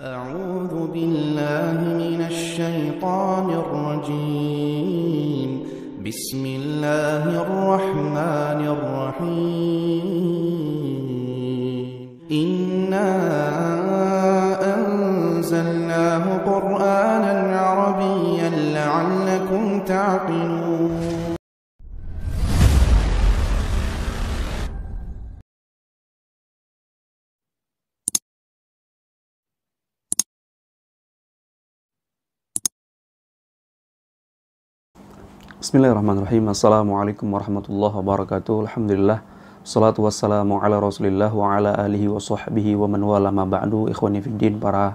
أعوذ بالله من الشيطان الرجيم بسم الله الرحمن الرحيم إنا أنزلناه قرآنا عربيا لعلكم تعقلون Bismillahirrahmanirrahim. Assalamualaikum warahmatullahi wabarakatuh. Alhamdulillah. Salatu wassalamu ala rasulillah wa ala alihi wa sahbihi wa man wala ma ba'du. Ikhwani fiddin para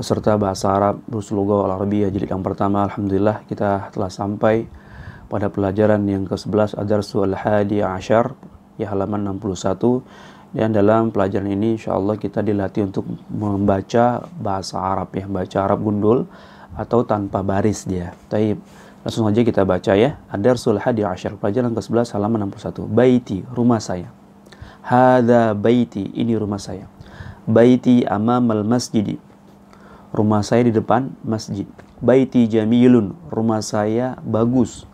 peserta bahasa Arab Rusuluga al Arabiyah jilid yang pertama. Alhamdulillah kita telah sampai pada pelajaran yang ke-11 Adarsu al-Hadi ashar ya halaman 61 dan dalam pelajaran ini Insyaallah kita dilatih untuk membaca bahasa Arab ya baca Arab gundul atau tanpa baris dia. Taib. Langsung saja kita baca ya. Ad-Darsul Hadi Asyar, pelajaran ke-11 halaman 61. Baiti, rumah saya. Hada baiti, ini rumah saya. Baiti amamal masjid Rumah saya di depan masjid. Baiti jamilun, rumah saya bagus.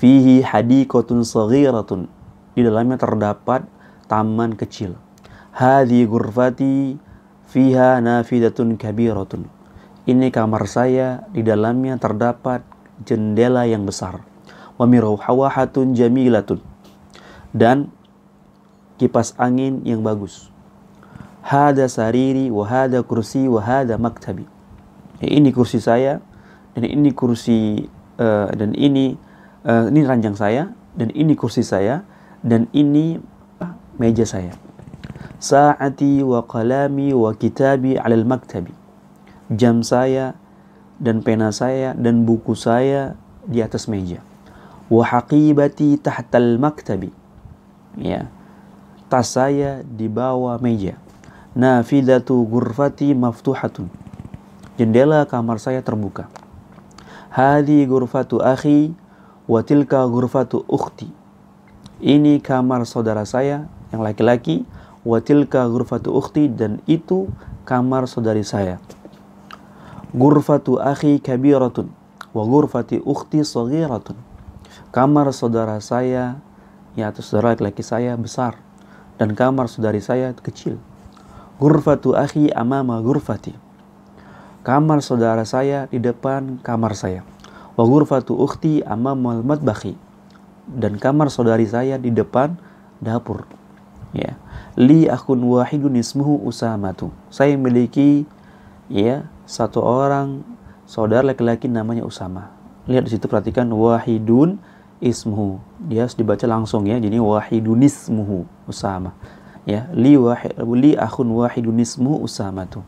Fihi hadikotun saghiratun. Di dalamnya terdapat taman kecil. Hadi gurfati fiha nafidatun kabiratun. Ini kamar saya, di dalamnya terdapat jendela yang besar. wamirohawahatun jamilatun. Dan kipas angin yang bagus. Hada sariri, wahada kursi, wahada maktabi. Ya, ini kursi saya, dan ini kursi, uh, dan ini, uh, ini ranjang saya, dan ini kursi saya, dan ini meja saya. Sa'ati wa kalami wa kitabi alal maktabi. Jam saya, dan pena saya dan buku saya di atas meja. Wa haqibati tahtal maktabi. Ya. Tas saya di bawah meja. Nafidatu gurfati maftuhatun. Jendela kamar saya terbuka. Hadi gurfatu akhi wa tilka gurfatu ukhti. Ini kamar saudara saya yang laki-laki, wa tilka gurfatu ukhti dan itu kamar saudari saya. Gurfatu akhi kabiratun wa gurfati ukhti saghiratun. Kamar saudara saya ya atau saudara laki-laki saya besar dan kamar saudari saya kecil. Gurfatu akhi amama gurfati. Kamar saudara saya di depan kamar saya. Wa gurfatu ukhti amama matbahi. Dan kamar saudari saya di depan dapur. Ya. Li akun wahidun ismuhu usamatu. Saya memiliki ya satu orang saudara laki-laki namanya Usama. Lihat di situ perhatikan wahidun ismuhu. Dia harus dibaca langsung ya. Jadi wahidun ismuhu Usama. Ya, li wahid li akhun wahidun ismuhu Usama tuh.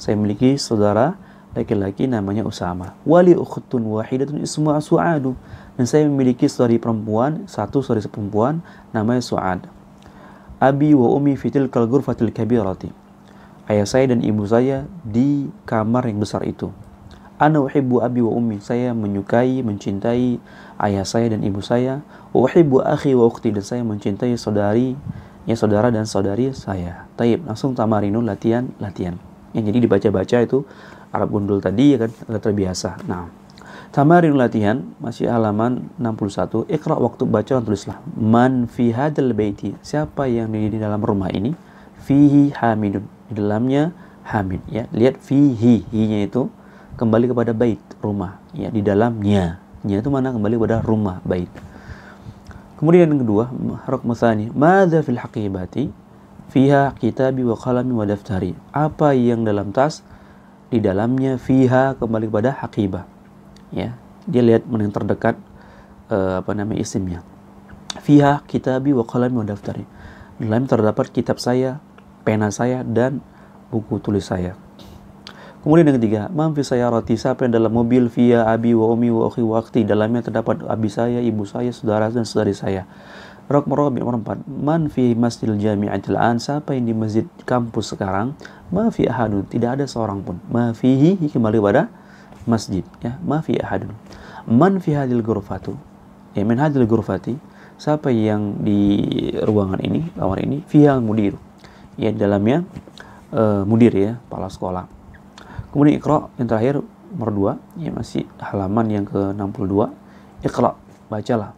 Saya memiliki saudara laki-laki namanya Usama. Wali ukhtun wahidatun ismuha Su'adu. Dan saya memiliki saudari perempuan, satu saudari perempuan namanya Su'ad. Abi wa umi fitil kalgur fatil kabirati ayah saya dan ibu saya di kamar yang besar itu. Ana uhibbu abi wa ummi. Saya menyukai, mencintai ayah saya dan ibu saya. uhibbu akhi wa ukhti. Dan saya mencintai saudari, ya saudara dan saudari saya. Taib, langsung tamarinul latihan, latihan. Yang jadi dibaca-baca itu Arab gundul tadi ya kan, terbiasa. Nah, tamarinul latihan masih halaman 61. Iqra waktu baca dan tulislah. Man fi hadal baiti. Siapa yang di dalam rumah ini? fihi hamidun di dalamnya hamid ya lihat fihi hinya itu kembali kepada bait rumah ya di dalamnya nya itu mana kembali kepada rumah bait kemudian yang kedua rok masani madza fil hakibati fiha kita wa kalami wa daftari apa yang dalam tas di dalamnya fiha kembali kepada hakibah ya dia lihat mana yang terdekat uh, apa namanya isimnya fiha kita wa kalami wa daftari di dalam terdapat kitab saya, pena saya, dan buku tulis saya. Kemudian yang ketiga, mamfi saya roti siapa dalam mobil via abi wa umi wa akhi wa akhti. Dalamnya terdapat abi saya, ibu saya, saudara dan saudari saya. Rok bin nomor empat, man masjid masjidil al an. Siapa yang di masjid kampus sekarang? Ma ahadun. Tidak ada seorang pun. Ma kembali pada masjid. Ya, ma ahadun. manfi hadil gurufatu. Ya, min hadil gurufati siapa yang di ruangan ini kamar ini via mudir ya di dalamnya e, mudir ya kepala sekolah kemudian ikro yang terakhir nomor 2 ya masih halaman yang ke 62 ikro bacalah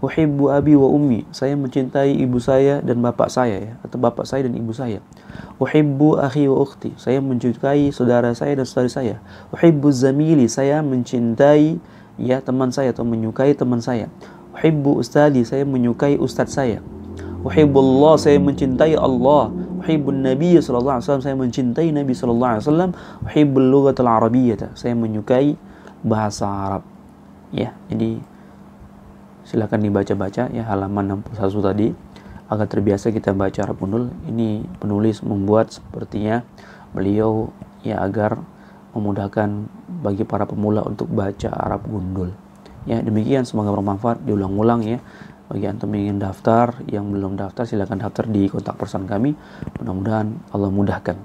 Uhibbu abi wa ummi. Saya mencintai ibu saya dan bapak saya ya, atau bapak saya dan ibu saya. Uhibbu akhi wa ukhti. Saya mencintai saudara saya dan saudari saya. Uhibbu zamili. Saya mencintai ya teman saya atau menyukai teman saya. Uhibbu ustadi, saya menyukai ustadz saya. Uhibbullah, saya mencintai Allah. Uhibbun Nabi sallallahu alaihi wasallam, saya mencintai Nabi sallallahu alaihi wasallam. Uhibbul lughatul arabiyyah, saya menyukai bahasa Arab. Ya, jadi silakan dibaca-baca ya halaman 61 tadi agar terbiasa kita baca Arab Unul ini penulis membuat sepertinya beliau ya agar memudahkan bagi para pemula untuk baca Arab gundul ya demikian semoga bermanfaat diulang-ulang ya bagi antum yang ingin daftar yang belum daftar silahkan daftar di kontak person kami mudah-mudahan Allah mudahkan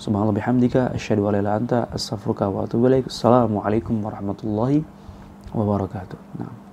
subhanallah bihamdika asyhadu an la anta astaghfiruka wa atubu ilaik assalamualaikum warahmatullahi wabarakatuh nah.